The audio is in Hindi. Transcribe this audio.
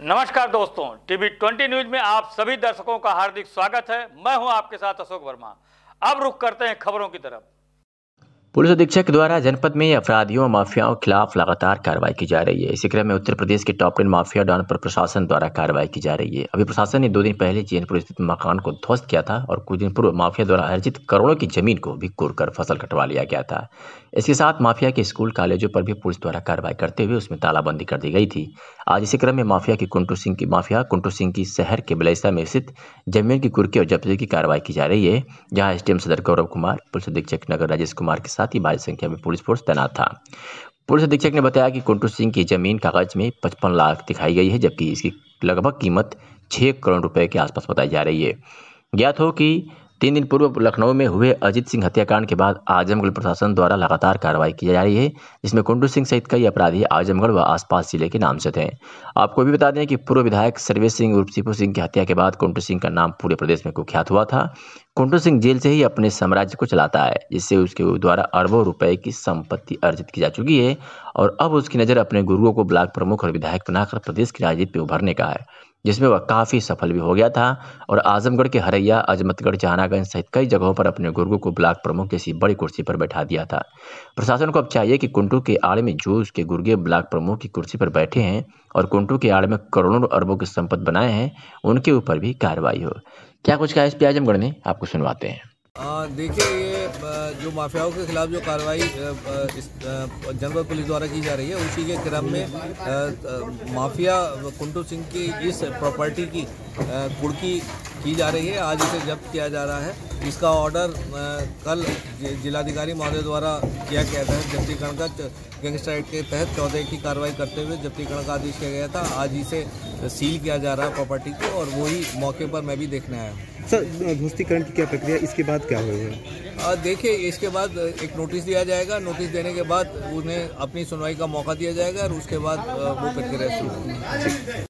नमस्कार दोस्तों टीवी ट्वेंटी न्यूज में आप सभी दर्शकों का हार्दिक स्वागत है मैं हूं आपके साथ अशोक वर्मा अब रुख करते हैं खबरों की तरफ पुलिस अधीक्षक द्वारा जनपद में अपराधियों और माफियाओं के खिलाफ लगातार कार्रवाई की जा रही है इसी क्रम में उत्तर प्रदेश के टॉप टेन माफिया डॉन पर प्रशासन द्वारा कार्रवाई की जा रही है अभी प्रशासन ने दो दिन पहले जैनपुर स्थित मकान को ध्वस्त किया था और कुछ दिन पूर्व माफिया द्वारा अर्जित करोड़ों की जमीन को भी कर फसल कटवा लिया गया था इसके साथ माफिया के स्कूल कॉलेजों पर भी पुलिस द्वारा कार्रवाई करते हुए उसमें तालाबंदी कर दी गई थी आज इसी क्रम में माफिया की कुंटू सिंह की माफिया कुंटू सिंह की शहर के बलेसा में स्थित जमीन की कुर्की और जब्ती की कार्रवाई की जा रही है जहाँ एस सदर गौरव कुमार पुलिस अधीक्षक नगर राजेश कुमार के साथ ही भारी संख्या में पुलिस फोर्स तैनात था पुलिस अधीक्षक ने बताया कि कुंटू सिंह की जमीन कागज में पचपन लाख दिखाई गई है जबकि इसकी लगभग कीमत छः करोड़ रुपए के आसपास बताई जा रही है ज्ञात हो कि तीन दिन पूर्व लखनऊ में हुए अजीत सिंह हत्याकांड के बाद आजमगढ़ प्रशासन द्वारा लगातार कार्रवाई की जा रही है जिसमें कुंडू सिंह सहित कई अपराधी आजमगढ़ व आसपास जिले के नाम से थे आपको भी बता दें कि पूर्व विधायक सर्वे सिंह उर्फ सिपू सिंह की हत्या के बाद कुंटू सिंह का नाम पूरे प्रदेश में कुख्यात हुआ था कुंटू सिंह जेल से ही अपने साम्राज्य को चलाता है जिससे उसके द्वारा अरबों रुपए की संपत्ति अर्जित की जा चुकी है और अब उसकी नज़र अपने गुरुओं को ब्लॉक प्रमुख और विधायक बनाकर प्रदेश की राजनीति पर उभरने का है जिसमें वह काफ़ी सफल भी हो गया था और आजमगढ़ के हरैया अजमतगढ़ जहानागंज सहित कई जगहों पर अपने गुरु को ब्लॉक प्रमुख जैसी बड़ी कुर्सी पर बैठा दिया था प्रशासन को अब चाहिए कि कुंटू के आड़ में जो उसके गुर्गे ब्लॉक प्रमुख की कुर्सी पर बैठे हैं और कुंटू के आड़ में करोड़ों अरबों की संपत्ति बनाए हैं उनके ऊपर भी कार्रवाई हो क्या कुछ कहा इस पी आजमगढ़ ने आपको सुनवाते हैं देखिए ये जो माफियाओं के खिलाफ जो कार्रवाई जनपद पुलिस द्वारा की जा रही है उसी के क्रम में माफिया कुंटू सिंह की इस प्रॉपर्टी की कुड़की की जा रही है आज इसे जब्त किया जा रहा है जिसका ऑर्डर कल जिलाधिकारी महोदय द्वारा किया गया था जब्तीकरण का गैंगस्टर एक्ट के तहत चौदह की कार्रवाई करते हुए जब्तीकरण का आदेश किया गया था आज ही से सील किया जा रहा है प्रॉपर्टी को और वही मौके पर मैं भी देखने आया हूँ सर ध्वस्तीकरण की क्या प्रक्रिया इसके बाद क्या होगा देखिए इसके बाद एक नोटिस दिया जाएगा नोटिस देने के बाद उन्हें अपनी सुनवाई का मौका दिया जाएगा और उसके बाद वो प्रक्रिया शुरू होगी